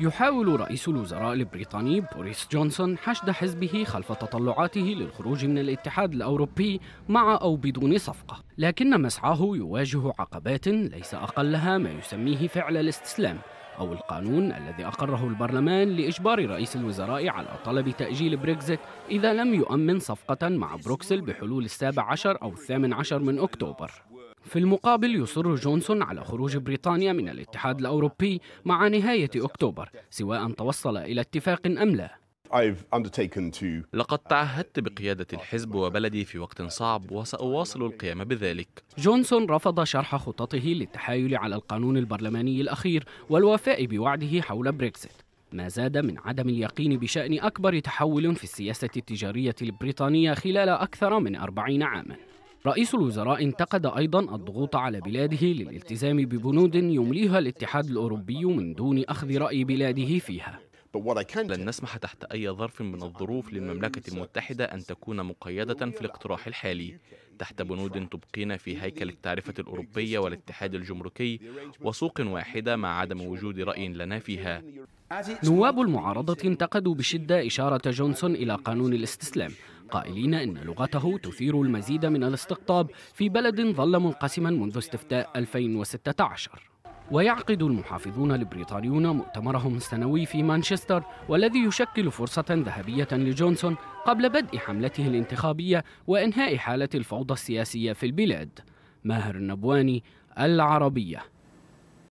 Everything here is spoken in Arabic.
يحاول رئيس الوزراء البريطاني بوريس جونسون حشد حزبه خلف تطلعاته للخروج من الاتحاد الأوروبي مع أو بدون صفقة لكن مسعاه يواجه عقبات ليس أقلها ما يسميه فعل الاستسلام أو القانون الذي أقره البرلمان لإجبار رئيس الوزراء على طلب تأجيل بريكزيت إذا لم يؤمن صفقة مع بروكسل بحلول السابع عشر أو الثامن عشر من أكتوبر في المقابل يصر جونسون على خروج بريطانيا من الاتحاد الأوروبي مع نهاية أكتوبر سواء توصل إلى اتفاق أم لا لقد تعهدت بقيادة الحزب وبلدي في وقت صعب وسأواصل القيام بذلك جونسون رفض شرح خططه للتحايل على القانون البرلماني الأخير والوفاء بوعده حول بريكسيت ما زاد من عدم اليقين بشأن أكبر تحول في السياسة التجارية البريطانية خلال أكثر من أربعين عاماً رئيس الوزراء انتقد أيضا الضغوط على بلاده للالتزام ببنود يمليها الاتحاد الأوروبي من دون أخذ رأي بلاده فيها لن نسمح تحت أي ظرف من الظروف للمملكة المتحدة أن تكون مقيدة في الاقتراح الحالي تحت بنود تبقينا في هيكل التعرفة الأوروبية والاتحاد الجمركي وسوق واحدة مع عدم وجود رأي لنا فيها نواب المعارضة انتقدوا بشدة إشارة جونسون إلى قانون الاستسلام قائلين إن لغته تثير المزيد من الاستقطاب في بلد ظل منقسما منذ استفتاء 2016 ويعقد المحافظون البريطانيون مؤتمرهم السنوي في مانشستر والذي يشكل فرصة ذهبية لجونسون قبل بدء حملته الانتخابية وإنهاء حالة الفوضى السياسية في البلاد ماهر النبواني العربيه